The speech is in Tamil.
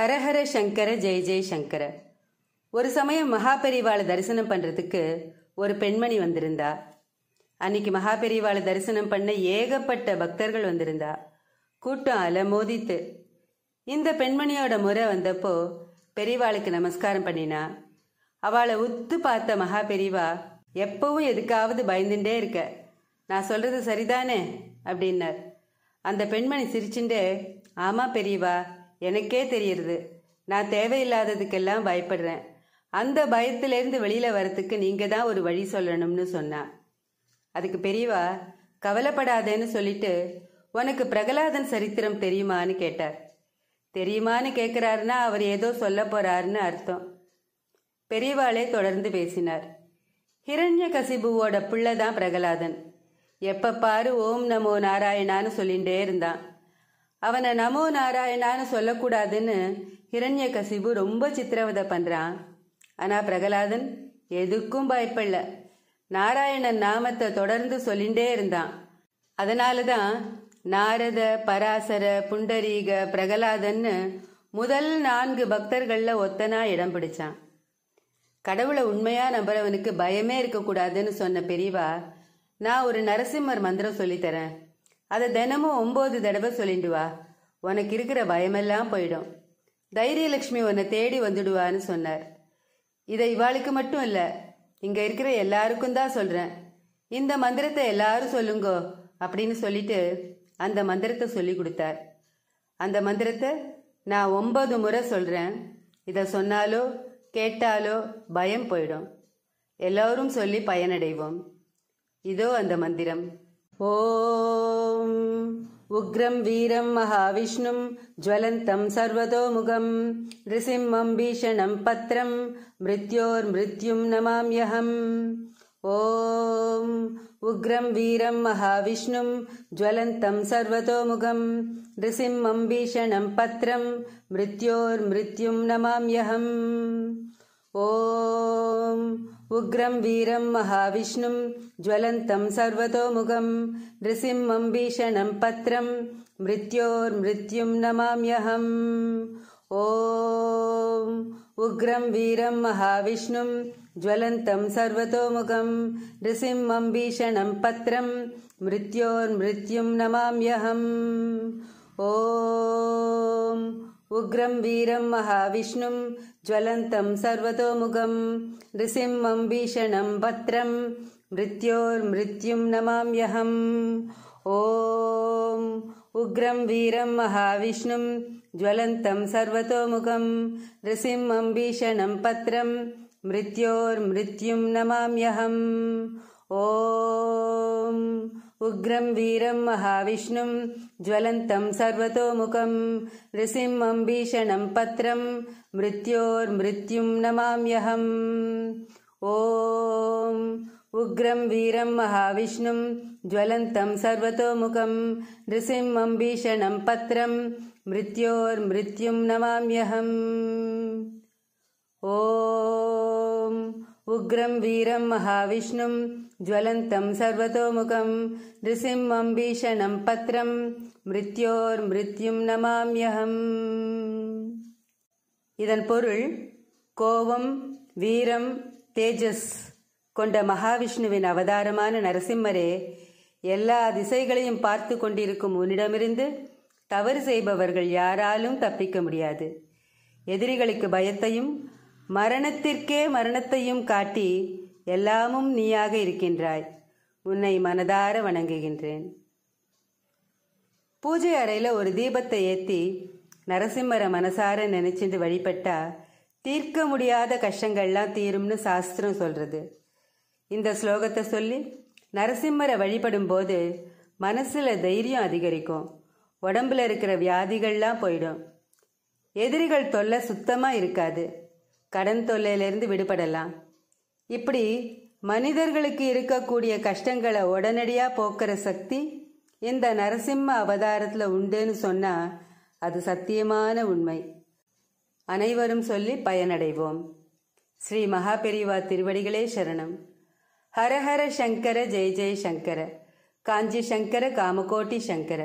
ஹரஹர சங்கர ஜெய் ஜெய் சங்கர ஒரு சமயம் மகாபெரிவாளை தரிசனம் பண்ணுறதுக்கு ஒரு பெண்மணி வந்திருந்தா அன்னைக்கு மகாபெரிவாளை தரிசனம் பண்ண ஏகப்பட்ட பக்தர்கள் வந்திருந்தா கூட்டம் அல மோதித்து இந்த பெண்மணியோட முறை வந்தப்போ பெரியவாளுக்கு நமஸ்காரம் பண்ணினா அவளை உத்து பார்த்த மகா பெரிவா எப்பவும் எதுக்காவது பயந்துட்டே இருக்க நான் சொல்றது சரிதானே அப்படின்னார் அந்த பெண்மணி சிரிச்சுட்டு ஆமா பெரியவா எனக்கே தெரியுது நான் தேவையில்லாததுக்கெல்லாம் பயப்படுறேன் அந்த பயத்திலேருந்து வெளியில் வரத்துக்கு நீங்கள் தான் ஒரு வழி சொல்லணும்னு சொன்னான் அதுக்கு பெரியவா கவலைப்படாதேன்னு சொல்லிட்டு உனக்கு பிரகலாதன் சரித்திரம் தெரியுமான்னு கேட்டார் தெரியுமான்னு கேட்குறாருன்னா அவர் ஏதோ சொல்ல போகிறாருன்னு அர்த்தம் பெரியவாளே தொடர்ந்து பேசினார் ஹிரண்ய கசிபுவோட பிள்ளை தான் பிரகலாதன் எப்போ பாரு ஓம் நமோ நாராயணான்னு சொல்லிகிட்டே இருந்தான் அவனை நமோ நாராயணான்னு சொல்லக்கூடாதுன்னு இரண்ய கசிபு ரொம்ப சித்திரவதை பண்ணுறான் ஆனால் பிரகலாதன் எதுக்கும் பயப்படல நாராயணன் நாமத்தை தொடர்ந்து சொல்லிண்டே இருந்தான் அதனால தான் நாரத பராசர புண்டரீக பிரகலாதன்னு முதல் நான்கு பக்தர்களில் ஒத்தனா இடம் பிடிச்சான் கடவுளை உண்மையாக நம்புறவனுக்கு பயமே இருக்கக்கூடாதுன்னு சொன்ன பெரியவா நான் ஒரு நரசிம்மர் மந்திரம் சொல்லித்தரேன் அதை தினமும் ஒம்பது தடவை சொல்லிட்டு வா உனக்கு இருக்கிற பயமெல்லாம் போயிடும் தைரியலட்சுமி உன்னை தேடி வந்துடுவான்னு சொன்னார் இதை இவாளுக்கு மட்டும் இல்லை இங்கே இருக்கிற எல்லாருக்கும் தான் சொல்கிறேன் இந்த மந்திரத்தை எல்லாரும் சொல்லுங்கோ அப்படின்னு சொல்லிட்டு அந்த மந்திரத்தை சொல்லி கொடுத்தார் அந்த மந்திரத்தை நான் ஒன்பது முறை சொல்கிறேன் இதை சொன்னாலோ கேட்டாலோ பயம் போயிடும் எல்லோரும் சொல்லி பயனடைவோம் இதோ அந்த மந்திரம் ॐ उग्रं वीरं महाविष्णुं ज्वलन्तं सर्वतोमुखं नृसिंह भीषणं पत्रं मृत्योर्मृत्युं नमाम्यहम् ॐ उग्रं वीरं महाविष्णुं ज्वलन्तं सर्वतोमुखं नृसिंह भीषणं पत्रं मृत्योर्मृत्युं नमाम्यहम् ॐ उग्रं वीरं महाविष्णुं ज्वलन्तं सर्वतोमुखं नृसिं भीषणं पत्रं मृत्योर्मृत्युं नमाम्यहम् ॐ उग्रं वीरं महाविष्णुं ज्वलन्तं सर्वतोमुखं नृसिं भीषणं पत्रं मृत्योर्मृत्युं नमाम्यहम् ॐ उग्रम् वीरम् महाविष्णुम् ज्वलन्तम् सर्वतोमुखम् नृसिम् भीषणं पत्रं मृत्योर्मृत्युम् नमाम्यहम् ॐ उग्रम् वीरम् महाविष्णुम् ज्वलन्तम् सर्वतोमुखम् नृसिं भीषणं पत्रम् मृत्योर्मृत्युम् नमाम्यहम् ॐ उग्रं वीरं महाविष्णुं ज्वलन्तं सर्वतोमुखम् नृसिं भीषणं पत्रम् मृत्योर्मृत्युं नमाम्यहम् ॐ उग्रं वीरं महाविष्णुं ज्वलन्तं सर्वतोमुखम् नृसिं अम्बीषणं पत्रम् मृत्योर्मृत्युं नमाम्यहम् உக்ரம் வீரம் वीरं ஜுவலந்தம் ज्वलन्तं सर्वतोमुखं नृसिंहं பத்ரம் மிருத்யோர் மிருத்யும் नमाम्यहम् இதன் பொருள் கோபம் வீரம் தேஜஸ் கொண்ட மகாவிஷ்ணுவின் அவதாரமான நரசிம்மரே எல்லா திசைகளையும் பார்த்து கொண்டிருக்கும் உன்னிடமிருந்து தவறு செய்பவர்கள் யாராலும் தப்பிக்க முடியாது எதிரிகளுக்கு பயத்தையும் மரணத்திற்கே மரணத்தையும் காட்டி எல்லாமும் நீயாக இருக்கின்றாய் உன்னை மனதார வணங்குகின்றேன் பூஜை அறையில் ஒரு தீபத்தை ஏற்றி நரசிம்மர மனசார நினைச்சிட்டு வழிபட்டா தீர்க்க முடியாத கஷ்டங்கள்லாம் தீரும்னு சாஸ்திரம் சொல்கிறது இந்த ஸ்லோகத்தை சொல்லி நரசிம்மரை வழிபடும் போது மனசில் தைரியம் அதிகரிக்கும் உடம்புல இருக்கிற வியாதிகள்லாம் போயிடும் எதிரிகள் தொல்லை சுத்தமாக இருக்காது கடன் தொல்லையிலிருந்து விடுபடலாம் இப்படி மனிதர்களுக்கு இருக்கக்கூடிய கஷ்டங்களை உடனடியாக போக்குற சக்தி இந்த நரசிம்ம அவதாரத்தில் உண்டுன்னு சொன்னால் அது சத்தியமான உண்மை அனைவரும் சொல்லி பயனடைவோம் ஸ்ரீ மகாபெரிவா திருவடிகளே சரணம் ஹரஹர சங்கர ஜெய ஜெய சங்கர காஞ்சி சங்கர காமகோட்டி சங்கர